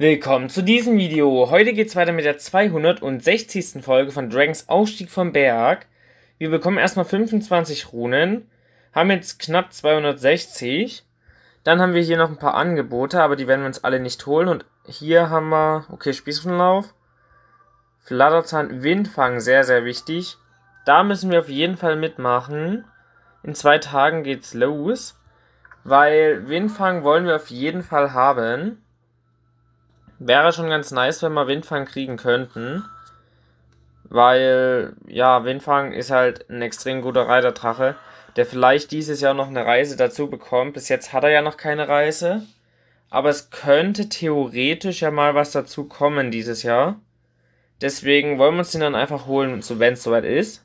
Willkommen zu diesem Video. Heute geht's weiter mit der 260. Folge von Dragons Aufstieg vom Berg. Wir bekommen erstmal 25 Runen, haben jetzt knapp 260. Dann haben wir hier noch ein paar Angebote, aber die werden wir uns alle nicht holen. Und hier haben wir, okay, Spießrundenlauf, Flatterzahn, Windfang, sehr, sehr wichtig. Da müssen wir auf jeden Fall mitmachen. In zwei Tagen geht's los, weil Windfang wollen wir auf jeden Fall haben. Wäre schon ganz nice, wenn wir Windfang kriegen könnten. Weil, ja, Windfang ist halt ein extrem guter Reiterdrache, der vielleicht dieses Jahr noch eine Reise dazu bekommt. Bis jetzt hat er ja noch keine Reise. Aber es könnte theoretisch ja mal was dazu kommen dieses Jahr. Deswegen wollen wir uns den dann einfach holen, wenn es soweit ist.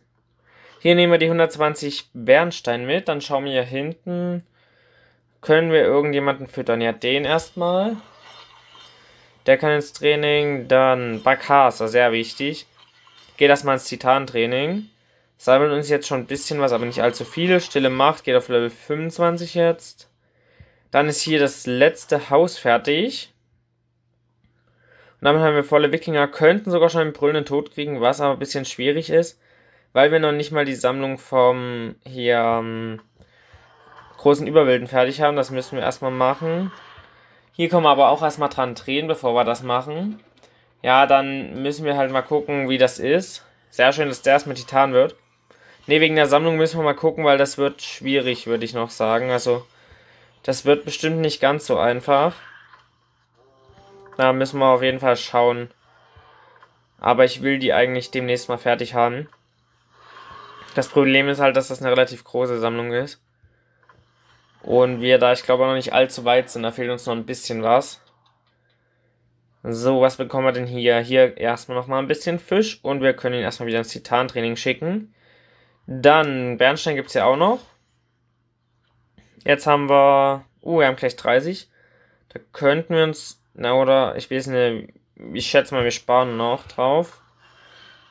Hier nehmen wir die 120 Bernstein mit. Dann schauen wir hier hinten. Können wir irgendjemanden füttern? Ja, den erstmal. Der kann ins Training. Dann Bakars, war sehr wichtig. Geht erstmal ins Titan-Training. Sammelt uns jetzt schon ein bisschen was, aber nicht allzu viel. Stille Macht geht auf Level 25 jetzt. Dann ist hier das letzte Haus fertig. Und damit haben wir volle Wikinger. Könnten sogar schon einen brüllenden Tod kriegen, was aber ein bisschen schwierig ist. Weil wir noch nicht mal die Sammlung vom hier um, ähm, großen Überwilden fertig haben. Das müssen wir erstmal machen. Hier kommen aber auch erstmal dran drehen, bevor wir das machen. Ja, dann müssen wir halt mal gucken, wie das ist. Sehr schön, dass der erstmal Titan wird. Ne, wegen der Sammlung müssen wir mal gucken, weil das wird schwierig, würde ich noch sagen. Also, das wird bestimmt nicht ganz so einfach. Da müssen wir auf jeden Fall schauen. Aber ich will die eigentlich demnächst mal fertig haben. Das Problem ist halt, dass das eine relativ große Sammlung ist. Und wir da, ich glaube, noch nicht allzu weit sind. Da fehlt uns noch ein bisschen was. So, was bekommen wir denn hier? Hier erstmal nochmal ein bisschen Fisch und wir können ihn erstmal wieder ins Titantraining schicken. Dann, Bernstein gibt es ja auch noch. Jetzt haben wir, uh, wir haben gleich 30. Da könnten wir uns, na oder, ich weiß nicht, ich schätze mal, wir sparen noch drauf.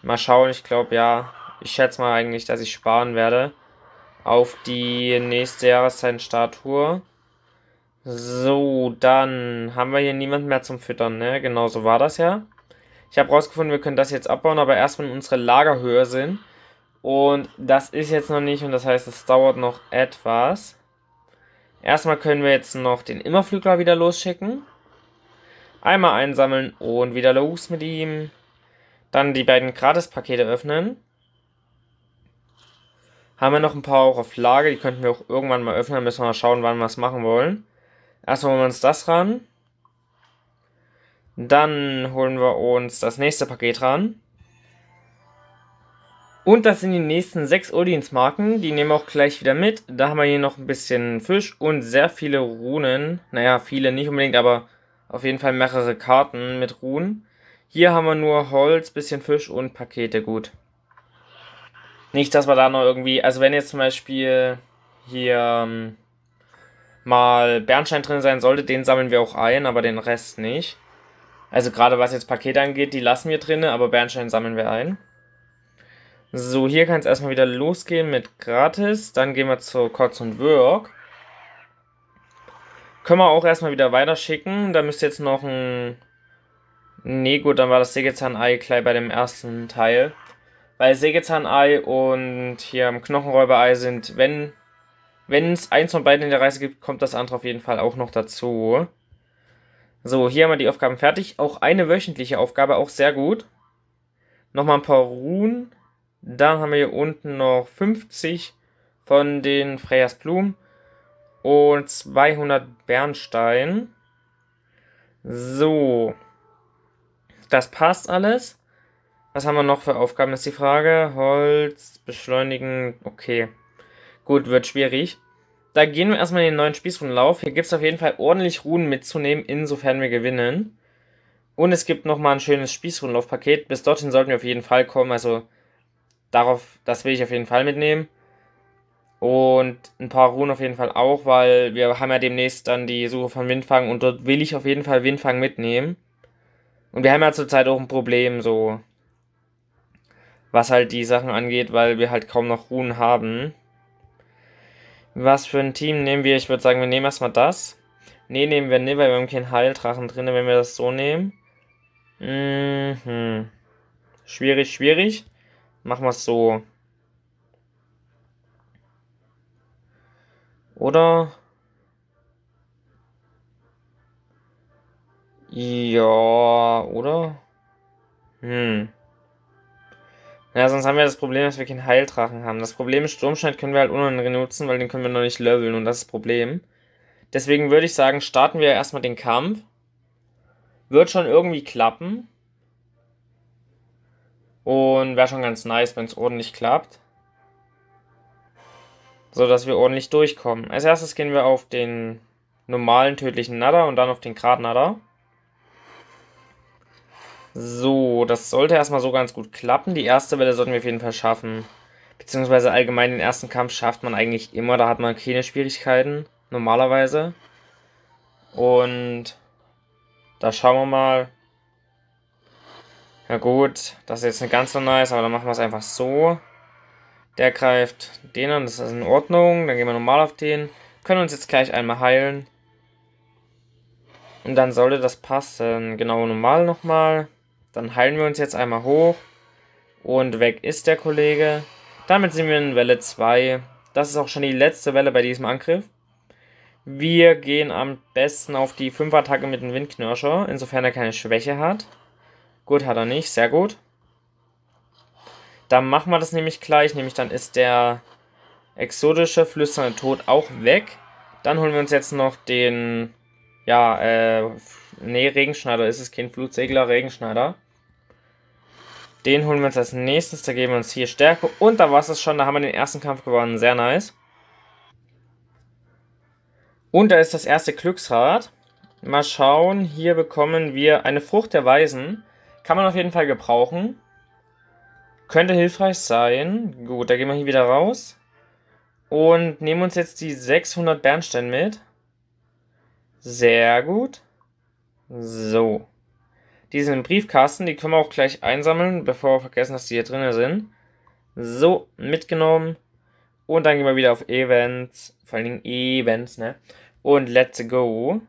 Mal schauen, ich glaube ja, ich schätze mal eigentlich, dass ich sparen werde auf die nächste Jahreszeitenstatue. So, dann haben wir hier niemanden mehr zum Füttern, ne? Genau so war das ja. Ich habe rausgefunden, wir können das jetzt abbauen, aber erst wenn unsere Lagerhöhe sind. Und das ist jetzt noch nicht und das heißt, es dauert noch etwas. Erstmal können wir jetzt noch den Immerflügler wieder losschicken. Einmal einsammeln und wieder los mit ihm. Dann die beiden Gratispakete öffnen. Haben wir noch ein paar auch auf Lager, die könnten wir auch irgendwann mal öffnen, müssen wir mal schauen, wann wir es machen wollen. Erstmal holen wir uns das ran. Dann holen wir uns das nächste Paket ran. Und das sind die nächsten sechs Odins-Marken. Die nehmen wir auch gleich wieder mit. Da haben wir hier noch ein bisschen Fisch und sehr viele Runen. Naja, viele nicht unbedingt, aber auf jeden Fall mehrere Karten mit Runen. Hier haben wir nur Holz, bisschen Fisch und Pakete. Gut. Nicht, dass man da noch irgendwie, also wenn jetzt zum Beispiel hier ähm, mal Bernstein drin sein sollte, den sammeln wir auch ein, aber den Rest nicht. Also gerade was jetzt Pakete angeht, die lassen wir drin, aber Bernstein sammeln wir ein. So, hier kann es erstmal wieder losgehen mit Gratis. Dann gehen wir zu Kotz und Work. Können wir auch erstmal wieder weiterschicken. Da müsste jetzt noch ein... Nee, gut, dann war das Sägezahn-Ei gleich bei dem ersten Teil. Weil Sägezahnei und hier am Knochenräuberei sind, wenn wenn es eins von beiden in der Reise gibt, kommt das andere auf jeden Fall auch noch dazu. So, hier haben wir die Aufgaben fertig. Auch eine wöchentliche Aufgabe, auch sehr gut. Nochmal ein paar Ruhen. Dann haben wir hier unten noch 50 von den Freyas Blumen und 200 Bernstein. So, das passt alles. Was haben wir noch für Aufgaben? ist die Frage. Holz, beschleunigen, okay. Gut, wird schwierig. Da gehen wir erstmal in den neuen Spießrundenlauf. Hier gibt es auf jeden Fall ordentlich Ruhen mitzunehmen, insofern wir gewinnen. Und es gibt nochmal ein schönes Spießrundenlaufpaket. Bis dorthin sollten wir auf jeden Fall kommen. Also darauf, das will ich auf jeden Fall mitnehmen. Und ein paar Ruhen auf jeden Fall auch, weil wir haben ja demnächst dann die Suche von Windfang und dort will ich auf jeden Fall Windfang mitnehmen. Und wir haben ja zurzeit auch ein Problem, so was halt die Sachen angeht, weil wir halt kaum noch Ruhen haben. Was für ein Team nehmen wir? Ich würde sagen, wir nehmen erstmal das. Ne, nehmen wir nicht, weil wir haben keinen Heildrachen drin, wenn wir das so nehmen. Mhm. Schwierig, schwierig. Machen wir es so. Oder? Ja, oder? Hm. Ja, sonst haben wir das Problem, dass wir keinen Heildrachen haben. Das Problem ist, Sturmschneid können wir halt unendlich nutzen, weil den können wir noch nicht leveln und das ist das Problem. Deswegen würde ich sagen, starten wir erstmal den Kampf. Wird schon irgendwie klappen. Und wäre schon ganz nice, wenn es ordentlich klappt. So dass wir ordentlich durchkommen. Als erstes gehen wir auf den normalen tödlichen Nader und dann auf den Gradnader. So, das sollte erstmal so ganz gut klappen. Die erste Welle sollten wir auf jeden Fall schaffen. Beziehungsweise allgemein den ersten Kampf schafft man eigentlich immer. Da hat man keine Schwierigkeiten, normalerweise. Und da schauen wir mal. Ja gut, das ist jetzt nicht ganz so nice, aber dann machen wir es einfach so. Der greift den an, das ist in Ordnung. Dann gehen wir normal auf den. Können uns jetzt gleich einmal heilen. Und dann sollte das passen. Genau, normal nochmal. Dann heilen wir uns jetzt einmal hoch. Und weg ist der Kollege. Damit sind wir in Welle 2. Das ist auch schon die letzte Welle bei diesem Angriff. Wir gehen am besten auf die 5-Attacke mit dem Windknirscher, insofern er keine Schwäche hat. Gut, hat er nicht, sehr gut. Dann machen wir das nämlich gleich, nämlich dann ist der exotische flüsternde Tod auch weg. Dann holen wir uns jetzt noch den, ja, äh, nee, Regenschneider ist es, kein Flutsegler, Regenschneider. Den holen wir uns als nächstes. Da geben wir uns hier Stärke. Und da war es schon. Da haben wir den ersten Kampf gewonnen. Sehr nice. Und da ist das erste Glücksrad. Mal schauen. Hier bekommen wir eine Frucht der Weisen. Kann man auf jeden Fall gebrauchen. Könnte hilfreich sein. Gut, da gehen wir hier wieder raus. Und nehmen uns jetzt die 600 Bernstein mit. Sehr gut. So. Die sind im Briefkasten, die können wir auch gleich einsammeln, bevor wir vergessen, dass die hier drin sind. So, mitgenommen. Und dann gehen wir wieder auf Events, vor allen Dingen Events, ne? Und let's go.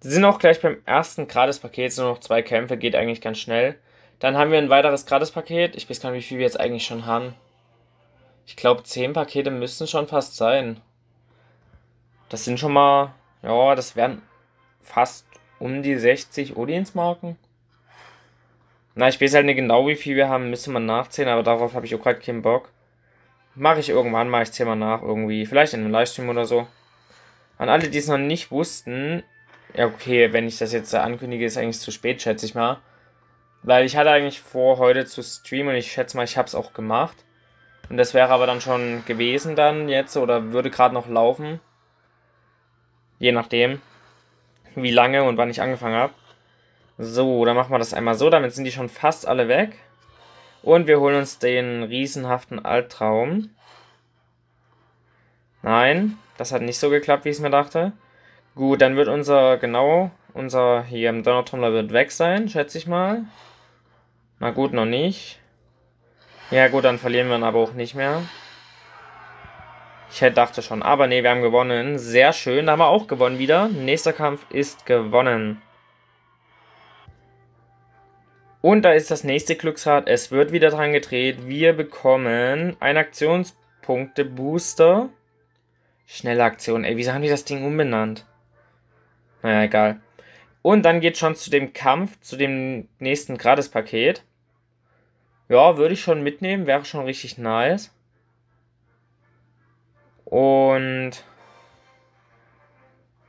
Sie sind auch gleich beim ersten Gratis-Paket, sind nur noch zwei Kämpfe, geht eigentlich ganz schnell. Dann haben wir ein weiteres Gratis-Paket. Ich weiß gar nicht, wie viel wir jetzt eigentlich schon haben. Ich glaube, zehn Pakete müssen schon fast sein. Das sind schon mal, ja, das wären fast um die 60 Odinsmarken. Na, ich weiß halt nicht genau, wie viel wir haben, müsste man nachzählen, aber darauf habe ich auch gerade keinen Bock. Mache ich irgendwann mal, ich zähle mal nach irgendwie. Vielleicht in einem Livestream oder so. An alle, die es noch nicht wussten, ja, okay, wenn ich das jetzt ankündige, ist eigentlich zu spät, schätze ich mal. Weil ich hatte eigentlich vor, heute zu streamen und ich schätze mal, ich habe es auch gemacht. Und das wäre aber dann schon gewesen dann jetzt oder würde gerade noch laufen. Je nachdem wie lange und wann ich angefangen habe. So, dann machen wir das einmal so. Damit sind die schon fast alle weg. Und wir holen uns den riesenhaften Albtraum. Nein, das hat nicht so geklappt, wie ich es mir dachte. Gut, dann wird unser, genau, unser hier im Donnertrommler wird weg sein, schätze ich mal. Na gut, noch nicht. Ja gut, dann verlieren wir ihn aber auch nicht mehr. Ich hätte dachte schon, aber nee, wir haben gewonnen. Sehr schön, da haben wir auch gewonnen wieder. Nächster Kampf ist gewonnen. Und da ist das nächste Glücksrad. Es wird wieder dran gedreht. Wir bekommen ein Aktionspunkte-Booster. Schnelle Aktion. Ey, wieso haben die das Ding umbenannt? Naja, egal. Und dann geht schon zu dem Kampf, zu dem nächsten Gratis-Paket. Ja, würde ich schon mitnehmen. Wäre schon richtig nice. Und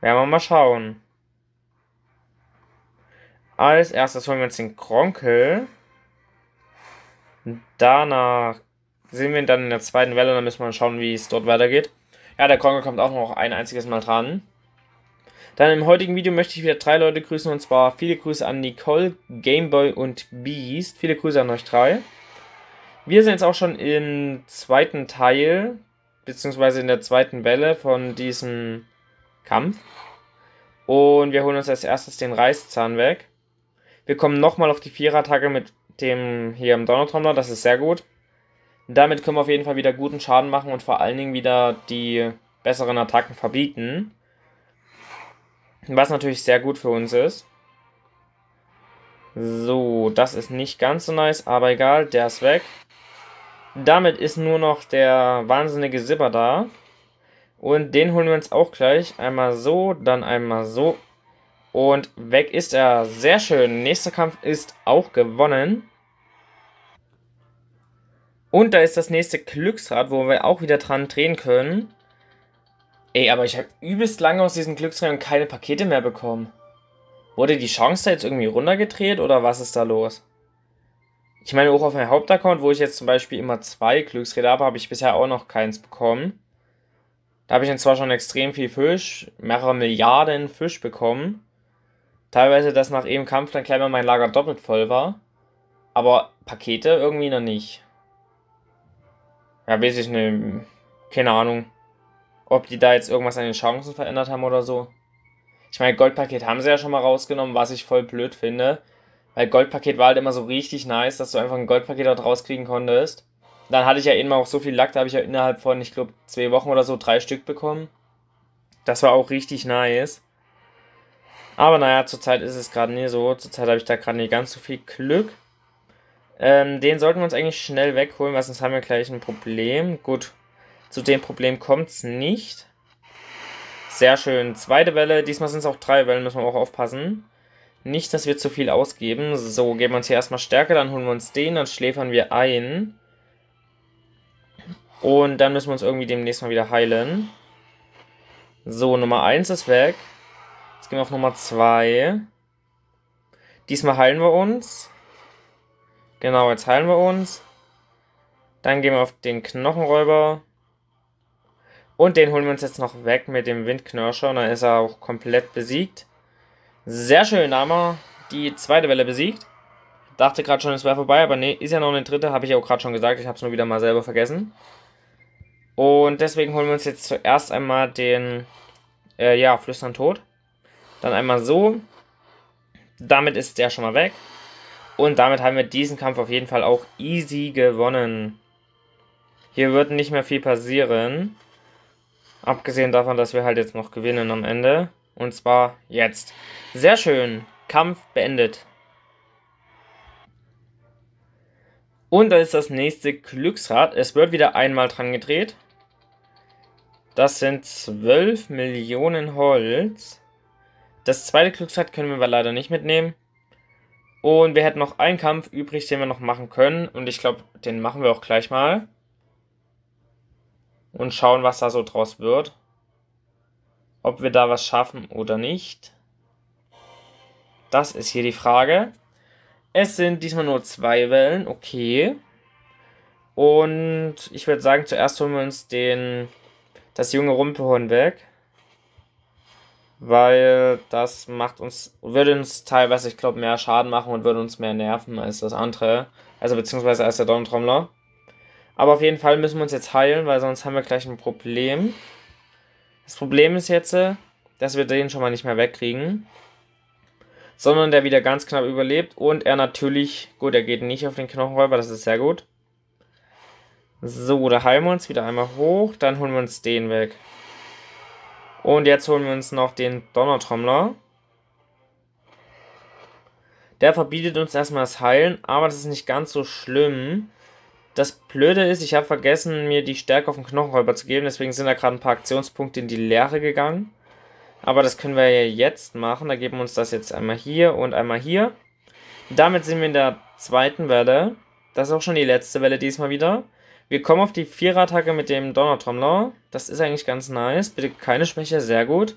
werden wir mal schauen. Als erstes holen wir uns den Kronkel. Danach sehen wir ihn dann in der zweiten Welle dann müssen wir mal schauen, wie es dort weitergeht. Ja, der Kronkel kommt auch noch ein einziges Mal dran. Dann im heutigen Video möchte ich wieder drei Leute grüßen und zwar viele Grüße an Nicole, Gameboy und Beast. Viele Grüße an euch drei. Wir sind jetzt auch schon im zweiten Teil beziehungsweise in der zweiten Welle von diesem Kampf. Und wir holen uns als erstes den Reißzahn weg. Wir kommen nochmal auf die Vierer-Attacke mit dem hier im Donnertrommler, das ist sehr gut. Damit können wir auf jeden Fall wieder guten Schaden machen und vor allen Dingen wieder die besseren Attacken verbieten. Was natürlich sehr gut für uns ist. So, das ist nicht ganz so nice, aber egal, der ist weg. Damit ist nur noch der wahnsinnige Zipper da. Und den holen wir uns auch gleich. Einmal so, dann einmal so. Und weg ist er. Sehr schön. Nächster Kampf ist auch gewonnen. Und da ist das nächste Glücksrad, wo wir auch wieder dran drehen können. Ey, aber ich habe übelst lange aus diesen Glücksrädern keine Pakete mehr bekommen. Wurde die Chance da jetzt irgendwie runtergedreht oder was ist da los? Ich meine, auch auf meinem Hauptaccount, wo ich jetzt zum Beispiel immer zwei Glücksräder habe, habe ich bisher auch noch keins bekommen. Da habe ich dann zwar schon extrem viel Fisch, mehrere Milliarden Fisch bekommen. Teilweise, dass nach eben Kampf dann gleich mal mein Lager doppelt voll war. Aber Pakete irgendwie noch nicht. Ja, weiß ich nicht. keine Ahnung, ob die da jetzt irgendwas an den Chancen verändert haben oder so. Ich meine, Goldpaket haben sie ja schon mal rausgenommen, was ich voll blöd finde, weil Goldpaket war halt immer so richtig nice, dass du einfach ein Goldpaket dort rauskriegen konntest. Dann hatte ich ja eben auch so viel Lack, da habe ich ja innerhalb von, ich glaube, zwei Wochen oder so drei Stück bekommen. Das war auch richtig nice. Aber naja, zurzeit ist es gerade nie so. Zurzeit habe ich da gerade nicht ganz so viel Glück. Ähm, den sollten wir uns eigentlich schnell wegholen, weil sonst haben wir gleich ein Problem. Gut, zu dem Problem kommt es nicht. Sehr schön. Zweite Welle. Diesmal sind es auch drei Wellen, müssen wir auch aufpassen. Nicht, dass wir zu viel ausgeben. So, geben wir uns hier erstmal Stärke, dann holen wir uns den, dann schläfern wir ein. Und dann müssen wir uns irgendwie demnächst mal wieder heilen. So, Nummer 1 ist weg. Jetzt gehen wir auf Nummer 2. Diesmal heilen wir uns. Genau, jetzt heilen wir uns. Dann gehen wir auf den Knochenräuber. Und den holen wir uns jetzt noch weg mit dem Windknirscher. Und dann ist er auch komplett besiegt. Sehr schön, da haben wir die zweite Welle besiegt. Dachte gerade schon, es wäre vorbei, aber nee, ist ja noch eine dritte, habe ich ja auch gerade schon gesagt. Ich habe es nur wieder mal selber vergessen. Und deswegen holen wir uns jetzt zuerst einmal den, äh, ja, Flüstern tot. Dann einmal so. Damit ist der schon mal weg. Und damit haben wir diesen Kampf auf jeden Fall auch easy gewonnen. Hier wird nicht mehr viel passieren. Abgesehen davon, dass wir halt jetzt noch gewinnen am Ende. Und zwar jetzt. Sehr schön. Kampf beendet. Und da ist das nächste Glücksrad. Es wird wieder einmal dran gedreht. Das sind 12 Millionen Holz. Das zweite Glücksrad können wir aber leider nicht mitnehmen. Und wir hätten noch einen Kampf übrig, den wir noch machen können. Und ich glaube, den machen wir auch gleich mal. Und schauen, was da so draus wird ob wir da was schaffen oder nicht. Das ist hier die Frage. Es sind diesmal nur zwei Wellen, okay. Und ich würde sagen, zuerst holen wir uns den, das junge Rumpelhorn weg. Weil das macht uns, würde uns teilweise, ich glaube, mehr Schaden machen und würde uns mehr nerven als das andere. Also beziehungsweise als der Donnertrommler. Aber auf jeden Fall müssen wir uns jetzt heilen, weil sonst haben wir gleich ein Problem. Das Problem ist jetzt, äh, dass wir den schon mal nicht mehr wegkriegen. Sondern der wieder ganz knapp überlebt und er natürlich, gut, er geht nicht auf den Knochenräuber, das ist sehr gut. So, da heilen wir uns wieder einmal hoch, dann holen wir uns den weg. Und jetzt holen wir uns noch den Donnertrommler. Der verbietet uns erstmal das Heilen, aber das ist nicht ganz so schlimm. Das Blöde ist, ich habe vergessen, mir die Stärke auf den Knochenräuber zu geben, deswegen sind da gerade ein paar Aktionspunkte in die Leere gegangen. Aber das können wir ja jetzt machen. Da geben wir uns das jetzt einmal hier und einmal hier. Damit sind wir in der zweiten Welle. Das ist auch schon die letzte Welle diesmal wieder. Wir kommen auf die Viererattacke mit dem Donnertrommler. Das ist eigentlich ganz nice. Bitte keine Schwäche, sehr gut.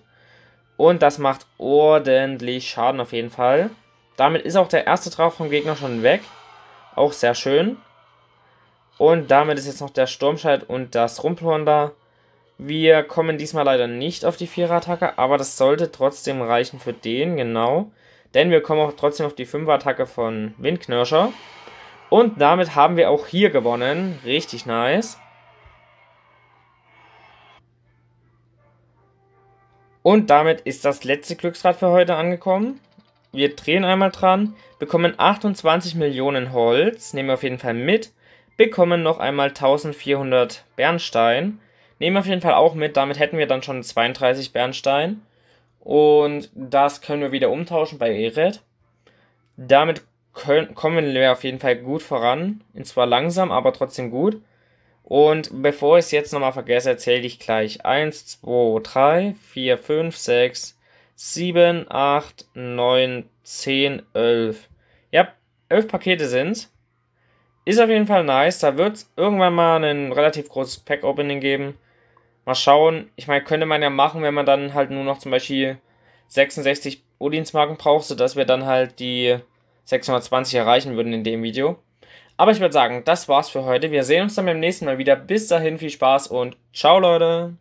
Und das macht ordentlich Schaden auf jeden Fall. Damit ist auch der erste Treffer vom Gegner schon weg. Auch sehr schön. Und damit ist jetzt noch der Sturmscheid und das Rumpelhorn da. Wir kommen diesmal leider nicht auf die 4er Attacke, aber das sollte trotzdem reichen für den, genau. Denn wir kommen auch trotzdem auf die 5er Attacke von Windknirscher. Und damit haben wir auch hier gewonnen. Richtig nice. Und damit ist das letzte Glücksrad für heute angekommen. Wir drehen einmal dran, bekommen 28 Millionen Holz, nehmen wir auf jeden Fall mit bekommen noch einmal 1400 Bernstein. Nehmen wir auf jeden Fall auch mit, damit hätten wir dann schon 32 Bernstein. Und das können wir wieder umtauschen bei Eret. Damit können, kommen wir auf jeden Fall gut voran. Und zwar langsam, aber trotzdem gut. Und bevor ich es jetzt nochmal vergesse, erzähle ich gleich 1, 2, 3, 4, 5, 6, 7, 8, 9, 10, 11. Ja, 11 Pakete sind's. Ist auf jeden Fall nice. Da wird es irgendwann mal ein relativ großes Pack-Opening geben. Mal schauen. Ich meine, könnte man ja machen, wenn man dann halt nur noch zum Beispiel 66 Odinsmarken braucht, sodass wir dann halt die 620 erreichen würden in dem Video. Aber ich würde sagen, das war's für heute. Wir sehen uns dann beim nächsten Mal wieder. Bis dahin, viel Spaß und ciao, Leute!